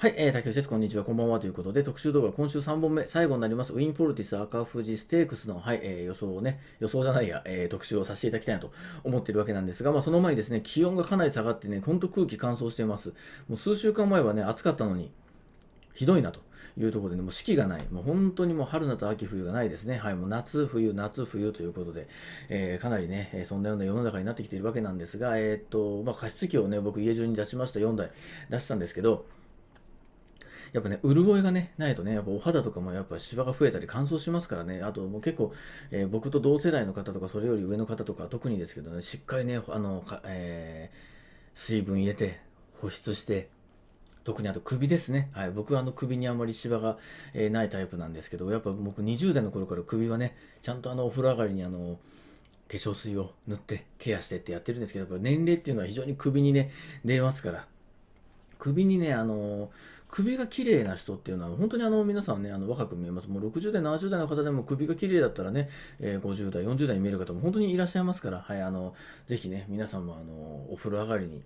はい、えー、竹内です。こんにちは。こんばんは。ということで、特集動画、今週3本目、最後になります、ウィンフォルティス赤富士ステークスの、はい、えー、予想をね、予想じゃないや、えー、特集をさせていただきたいなと思っているわけなんですが、まあ、その前にですね、気温がかなり下がってね、ほんと空気乾燥しています。もう数週間前はね、暑かったのに、ひどいなというところで、ね、もう四季がない、もう本当にもう春、夏、秋、冬がないですね、はい、もう夏、冬、夏、冬ということで、えー、かなりね、えそんなような世の中になってきているわけなんですが、えー、っとまあ、加湿器をね僕、家中に出しました、4台出したんですけど、やっぱね、潤いがね、ないとね、やっぱお肌とかもやっぱシワが増えたり乾燥しますからね、あともう結構、えー、僕と同世代の方とか、それより上の方とか、特にですけどね、しっかりね、あの、えー、水分入れて、保湿して、特にあと首ですね。はい。僕はあの首にあまりシワが、えー、ないタイプなんですけど、やっぱ僕20代の頃から首はね、ちゃんとあのお風呂上がりにあの、化粧水を塗ってケアしてってやってるんですけど、やっぱ年齢っていうのは非常に首にね、出ますから、首にね、あの、首が綺麗な人っていうのは、本当にあの、皆さんね、あの、若く見えます。もう60代、70代の方でも首が綺麗だったらね、えー、50代、40代に見える方も本当にいらっしゃいますから、はい、あの、ぜひね、皆さんもあの、お風呂上がりに、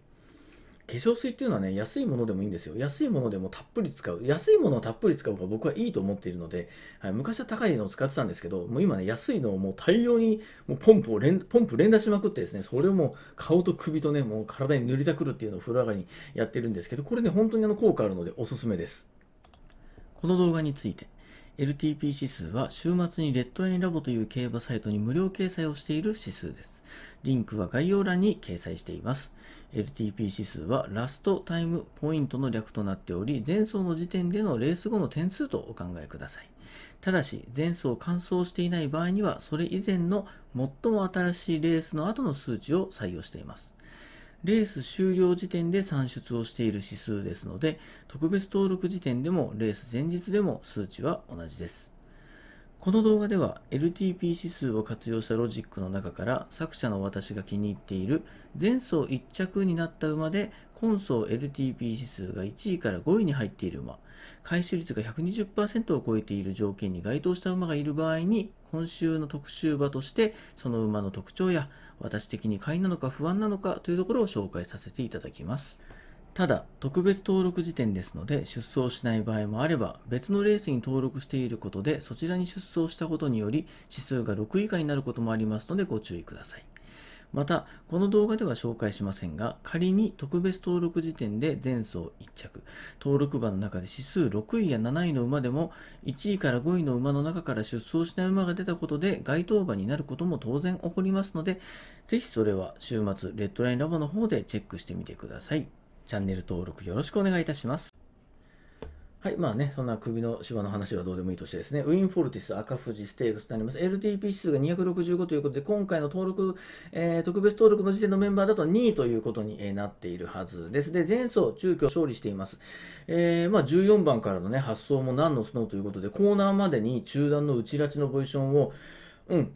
化粧水っていうのはね、安いものでもいいんですよ。安いものでもたっぷり使う。安いものをたっぷり使う方が僕はいいと思っているので、はい、昔は高いのを使ってたんですけど、もう今ね、安いのをもう大量にもうポンプを連、ポンプ連打しまくってですね、それをもう顔と首とね、もう体に塗りたくるっていうのを風呂上がりにやってるんですけど、これね、本当にあの効果あるのでおすすめです。この動画について。LTP 指数は週末にレッドエンラボという競馬サイトに無料掲載をしている指数です。リンクは概要欄に掲載しています。LTP 指数はラストタイムポイントの略となっており、前走の時点でのレース後の点数とお考えください。ただし、前走完走していない場合には、それ以前の最も新しいレースの後の数値を採用しています。レース終了時点で算出をしている指数ですので、特別登録時点でもレース前日でも数値は同じです。この動画では LTP 指数を活用したロジックの中から作者の私が気に入っている前走1着になった馬で今走 LTP 指数が1位から5位に入っている馬回収率が120%を超えている条件に該当した馬がいる場合に今週の特集馬としてその馬の特徴や私的に買いなのか不安なのかというところを紹介させていただきます。ただ、特別登録時点ですので、出走しない場合もあれば、別のレースに登録していることで、そちらに出走したことにより、指数が6以下になることもありますので、ご注意ください。また、この動画では紹介しませんが、仮に特別登録時点で前走1着、登録馬の中で指数6位や7位の馬でも、1位から5位の馬の中から出走しない馬が出たことで、該当馬になることも当然起こりますので、ぜひそれは週末、レッドラインラボの方でチェックしてみてください。チャンネル登録よろしくお願いいたします。はい。まあね、そんな首の芝の話はどうでもいいとしてですね、ウィンフォルティス赤富士ステークスとなります。LTP 指数が265ということで、今回の登録、えー、特別登録の時点のメンバーだと2位ということになっているはずです。で、前走、中京勝利しています。えー、まあ、14番からのね、発想も何のスノーということで、コーナーまでに中段の内拉致のポジションを、うん、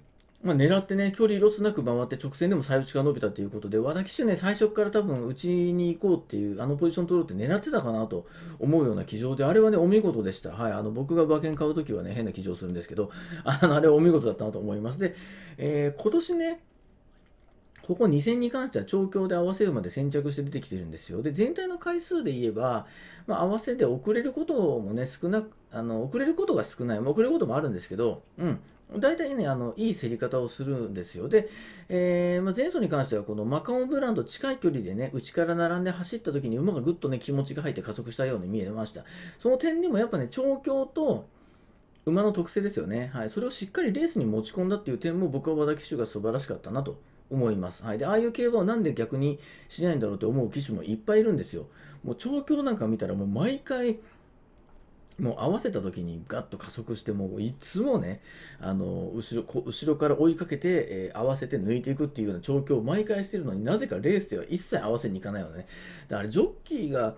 まあ、狙ってね、距離ロスなく回って直線でも最内が伸びたということで、和田騎手ね、最初から多分、うちに行こうっていう、あのポジション取ろうって狙ってたかなと思うような騎乗で、あれはね、お見事でした。はい、あの僕が馬券買うときはね、変な騎乗するんですけど、あのあれはお見事だったなと思います。で、えー、今年ね、ここ2戦に関しては調教で合わせるまで先着して出てきてるんですよ。で、全体の回数で言えば、まあ、合わせで遅れることもね、少なく、あの、遅れることが少ない、まあ、遅れることもあるんですけど、うん。大体ね、あの、いい競り方をするんですよ。で、えー、まあ、前走に関しては、このマカオブランド近い距離でね、内から並んで走った時に馬がぐっとね、気持ちが入って加速したように見えました。その点でもやっぱね、調教と、馬の特性ですよね、はい、それをしっかりレースに持ち込んだっていう点も僕は和田騎手が素晴らしかったなと思います。はい、でああいう競馬をなんで逆にしないんだろうと思う騎手もいっぱいいるんですよ。もう調教なんか見たらもう毎回もう合わせた時にガッと加速してもいつもねあの後ろ後ろから追いかけて、えー、合わせて抜いていくっていうような調教を毎回してるのになぜかレースでは一切合わせにいかないよね。だからジョッキーが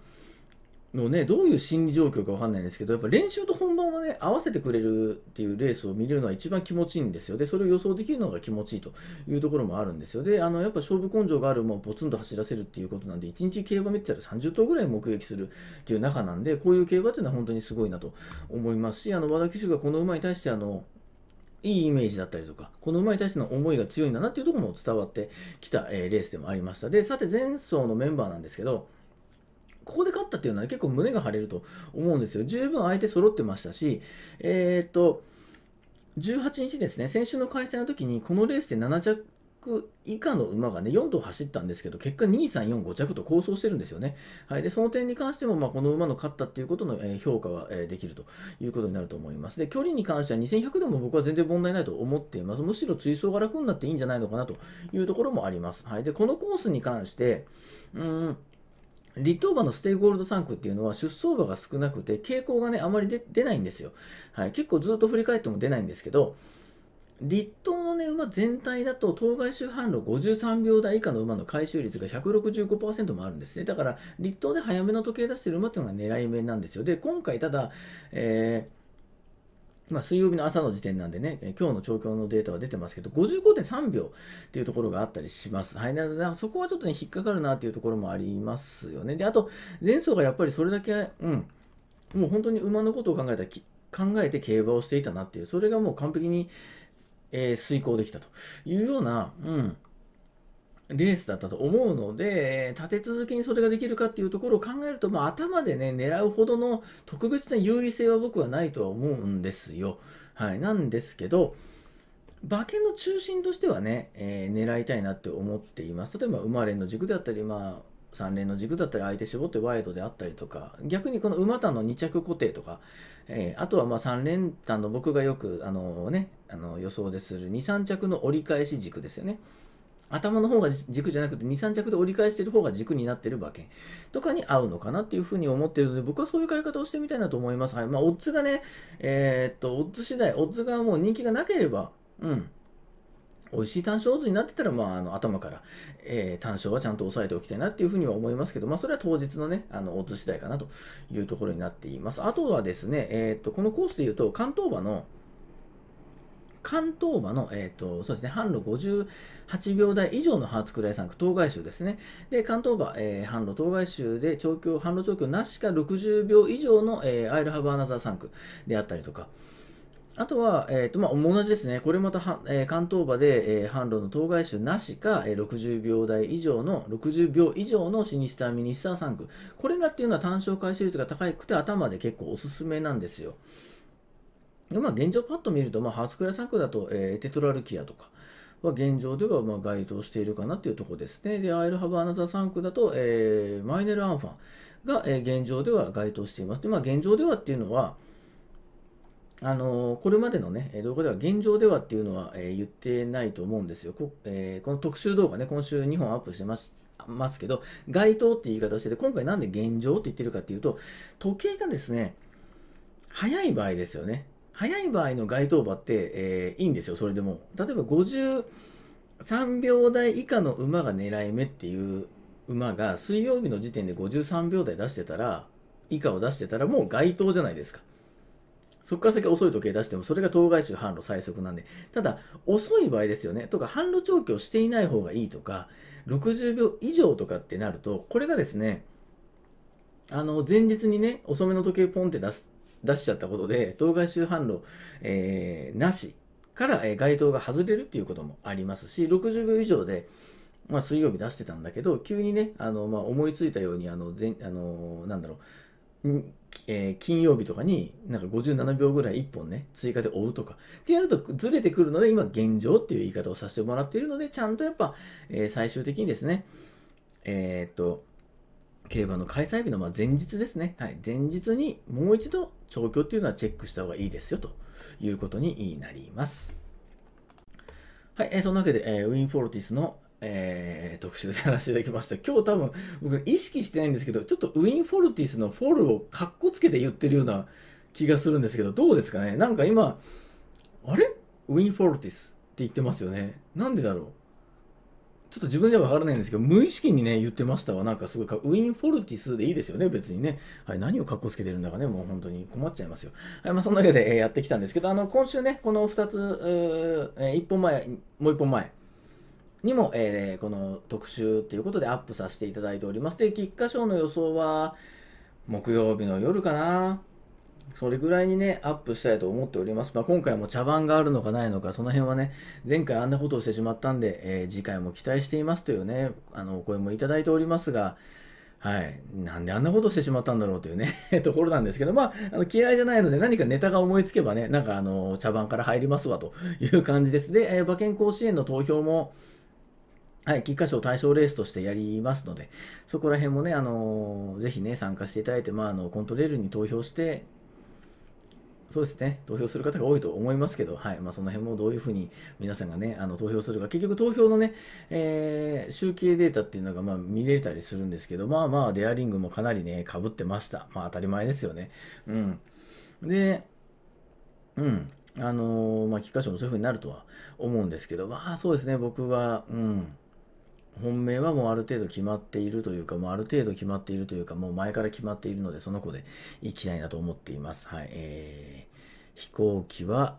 のね、どういう心理状況かわかんないんですけど、やっぱ練習と本番をね、合わせてくれるっていうレースを見れるのは一番気持ちいいんですよ。で、それを予想できるのが気持ちいいというところもあるんですよ。で、あの、やっぱ勝負根性がある、もうポツンと走らせるっていうことなんで、1日競馬見てたら30頭ぐらい目撃するっていう中なんで、こういう競馬っていうのは本当にすごいなと思いますし、あの、和田騎手がこの馬に対して、あの、いいイメージだったりとか、この馬に対しての思いが強いんだなっていうところも伝わってきた、えー、レースでもありました。で、さて前走のメンバーなんですけど、ここで勝ったっていうのは結構胸が張れると思うんですよ。十分相手揃ってましたし、えっ、と、18日ですね、先週の開催の時に、このレースで7着以下の馬がね、4頭走ったんですけど、結果2、3、4、5着と構想してるんですよね。はい。で、その点に関しても、まあ、この馬の勝ったっていうことの、え評価は、えできるということになると思います。で、距離に関しては2100でも僕は全然問題ないと思っています。むしろ追走が楽になっていいんじゃないのかなというところもあります。はい。で、このコースに関して、うん、立冬馬のステイゴールドンクっていうのは出走馬が少なくて傾向がねあまり出ないんですよ、はい、結構ずっと振り返っても出ないんですけど立冬の、ね、馬全体だと当該周半路53秒台以下の馬の回収率が165%もあるんですねだから立冬で早めの時計出してる馬っていうのが狙い目なんですよで今回ただ、えーまあ、水曜日の朝の時点なんでね、今日の調教のデータは出てますけど、55.3秒っていうところがあったりします。はい、なので、そこはちょっとね、引っかかるなっていうところもありますよね。で、あと、前走がやっぱりそれだけ、うん、もう本当に馬のことを考えた考えて競馬をしていたなっていう、それがもう完璧に、えー、遂行できたというような、うん、レースだったと思うので、立て続けにそれができるかっていうところを考えると、まあ、頭でね、狙うほどの特別な優位性は僕はないとは思うんですよ。はい。なんですけど、馬券の中心としてはね、えー、狙いたいなって思っています。例えば、馬連の軸であったり、まあ、3連の軸だったり相手絞ってワイドであったりとか逆にこの馬単の2着固定とか、えー、あとはまあ3連単の僕がよくあの、ね、あの予想でする23着の折り返し軸ですよね頭の方が軸じゃなくて23着で折り返してる方が軸になってる馬券とかに合うのかなっていうふうに思ってるので僕はそういう買い方をしてみたいなと思います。はいまあ、オッズがね、えー、っとオッズ次第オッズがもう人気がなければ、うん、美味しい単勝オズになってたら、まあ、あの頭から、えー、単勝はちゃんと押さえておきたいなっていうふうには思いますけど、まあ、それは当日のね、あのオッズ次第かなというところになっています。あとはですね、えー、っとこのコースで言うと関東馬の関東馬の、えっ、ー、と、そうですね、販路58秒台以上のハーツクライ産区、当該種ですね。で、関東馬、えー、販路当該種で、調教、販路調教なしか60秒以上の、えー、アイルハブアナザーン区であったりとか、あとは、えーとまあ、同じですね、これまたえー、関東馬で、えー、販路の当該種なしか、えー、60秒台以上の、60秒以上のシニスター、ミニスター3区、これらっていうのは単勝回収率が高くて、頭で結構おすすめなんですよ。でまあ、現状パッと見ると、まあ、ハークランクだと、えー、テトラルキアとかは現状ではまあ該当しているかなというところですね。で、アイルハブアナザー3区だと、えー、マイネル・アンファンが、えー、現状では該当しています。で、まあ、現状ではっていうのは、あのー、これまでのね、動画では現状ではっていうのは、えー、言ってないと思うんですよ。こ,、えー、この特集動画ね、今週2本アップしてますますけど、該当って言い方をしてて、今回なんで現状って言ってるかっていうと、時計がですね、早い場合ですよね。早い場合の該当馬って、えー、いいんですよ、それでも。例えば53秒台以下の馬が狙い目っていう馬が水曜日の時点で53秒台出してたら、以下を出してたらもう該当じゃないですか。そこから先遅い時計出しても、それが当該種販路最速なんで、ただ、遅い場合ですよね、とか、販路調教していない方がいいとか、60秒以上とかってなると、これがですね、あの、前日にね、遅めの時計ポンって出す出しちゃったことで、当該周反路、えー、なしから、えー、街灯が外れるっていうこともありますし、60秒以上で、まあ、水曜日出してたんだけど、急にね、あのまあ、思いついたように、あの前あのなんだろう、えー、金曜日とかになんか57秒ぐらい1本ね、追加で追うとか。ってやるとずれてくるので、今現状っていう言い方をさせてもらっているので、ちゃんとやっぱ、えー、最終的にですね、えー、っと、競馬の開催日のま前日ですね、はい、前日にもう一度調教っていうのはチェックした方がいいですよということになります。はい、えー、そんなわけで、えー、ウィンフォルティスの、えー、特集でやらせていただきました。今日多分僕意識してないんですけど、ちょっとウィンフォルティスのフォルをかっこつけて言ってるような気がするんですけど、どうですかねなんか今、あれウィンフォルティスって言ってますよね。なんでだろうちょっと自分ではわからないんですけど、無意識にね、言ってましたわ。なんかすごいか、ウィン・フォルティスでいいですよね、別にね。はい、何を格好つけてるんだかね、もう本当に困っちゃいますよ。はい、まあ、そんなわけで、えやってきたんですけど、あの、今週ね、この2つ、えー、1本前、もう1本前。にも、えー、この特集ということでアップさせていただいておりまして、菊花賞の予想は、木曜日の夜かな。それぐらいにね、アップしたいと思っております。まあ、今回も茶番があるのかないのか、その辺はね、前回あんなことをしてしまったんで、えー、次回も期待していますというね、あの、お声もいただいておりますが、はい。なんであんなことしてしまったんだろうというね ところなんですけど、まあ、あの嫌いじゃないので何かネタが思いつけばね、なんかあの、茶番から入りますわという感じです。で、えー、馬券甲子園の投票も、はい、菊花賞対象レースとしてやりますので、そこら辺もね、あのー、ぜひね、参加していただいて、まあ、あの、コントレールに投票して、そうですね、投票する方が多いと思いますけど、はいまあ、その辺もどういうふうに皆さんがね、あの投票するか、結局投票のね、えー、集計データっていうのがまあ見れたりするんですけど、まあまあ、デアリングもかなりね、かぶってました。まあ当たり前ですよね。うん。で、うん。あのー、まあ、菊花賞もそういうふうになるとは思うんですけど、まあそうですね、僕は、うん。本命はもうある程度決まっているというか、もうある程度決まっているというか、もう前から決まっているので、その子で行きたいなと思っています。はい。えー、飛行機は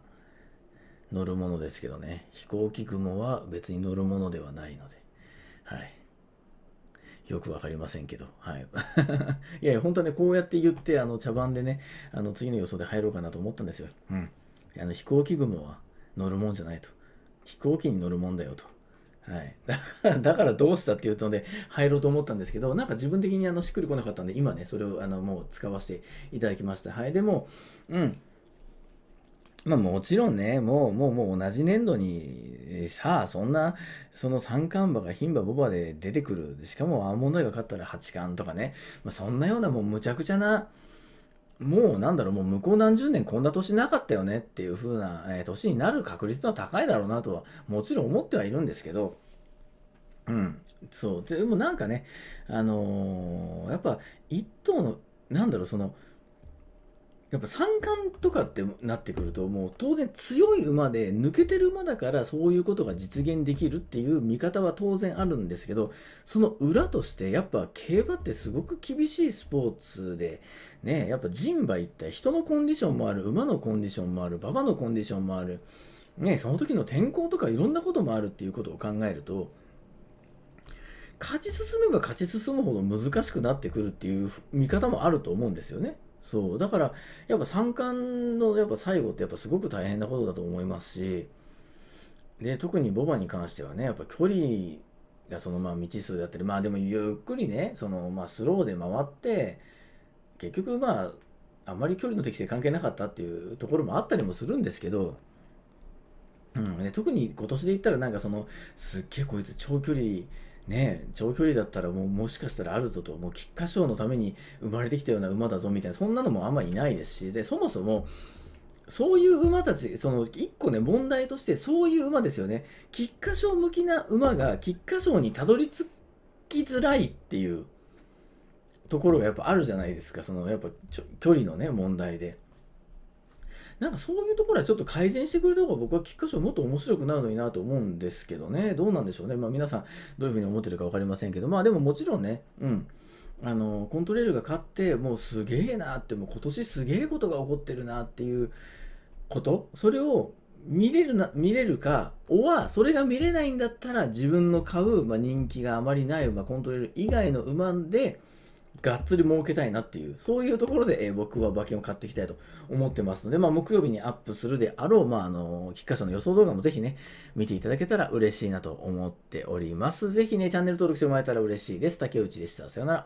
乗るものですけどね、飛行機雲は別に乗るものではないので、はい。よくわかりませんけど、はい。いやいや、本当はね、こうやって言って、あの、茶番でね、あの、次の予想で入ろうかなと思ったんですよ。うん。あの、飛行機雲は乗るもんじゃないと。飛行機に乗るもんだよと。はい、だからどうしたっていうので入ろうと思ったんですけどなんか自分的にあのしっくりこなかったんで今ねそれをあのもう使わせていただきましたはいでもうんまあもちろんね、もう、もう、もう同じ年度に、えさあ、そんな、その三冠馬が牝馬ボバで出てくる。しかも、アーモンドが勝ったら八冠とかね、まあ、そんなようなもうむちゃくちゃな、もうなんだろう、もう向こう何十年こんな年なかったよねっていう風な、えー、年になる確率は高いだろうなとは、もちろん思ってはいるんですけど、うん、そう。でもなんかね、あのー、やっぱ一等の、なんだろう、その、やっぱ三冠とかってなってくるともう当然強い馬で抜けてる馬だからそういうことが実現できるっていう見方は当然あるんですけどその裏としてやっぱ競馬ってすごく厳しいスポーツでねやっぱ人馬一体人のコンディションもある馬のコンディションもある馬場のコンディションもあるねその時の天候とかいろんなこともあるっていうことを考えると勝ち進めば勝ち進むほど難しくなってくるっていう見方もあると思うんですよね。そうだからやっぱ三冠のやっぱ最後ってやっぱすごく大変なことだと思いますしで特にボバに関してはねやっぱ距離がそのまあ未知数だったりまあでもゆっくりねそのまあスローで回って結局まああんまり距離の適性関係なかったっていうところもあったりもするんですけど、うんで特に今年で言ったらなんかそのすっげえこいつ長距離ね、長距離だったらもうもしかしたらあるぞと、もう菊花賞のために生まれてきたような馬だぞみたいな、そんなのもあんまりいないですし、でそもそも、そういう馬たち、その1個ね、問題として、そういう馬ですよね、菊花賞向きな馬が菊花賞にたどり着きづらいっていうところがやっぱあるじゃないですか、そのやっぱ距離のね、問題で。なんかそういうところはちょっと改善してくれた方が僕は菊花賞もっと面白くなるのになと思うんですけどね、どうなんでしょうね。まあ皆さんどういうふうに思ってるか分かりませんけど、まあでももちろんね、うん。あのコントレールが勝ってもうすげえなってもう今年すげえことが起こってるなっていうことそれを見れるな見れるか、おはそれが見れないんだったら自分の買う、まあ、人気があまりない馬、コントレール以外の馬でがっつり儲けたいなっていう、そういうところで、えー、僕は馬券を買っていきたいと思ってますので、まあ、木曜日にアップするであろう、まあ、あの、菊花賞の予想動画もぜひね、見ていただけたら嬉しいなと思っております。ぜひね、チャンネル登録してもらえたら嬉しいです。竹内でした。さよなら。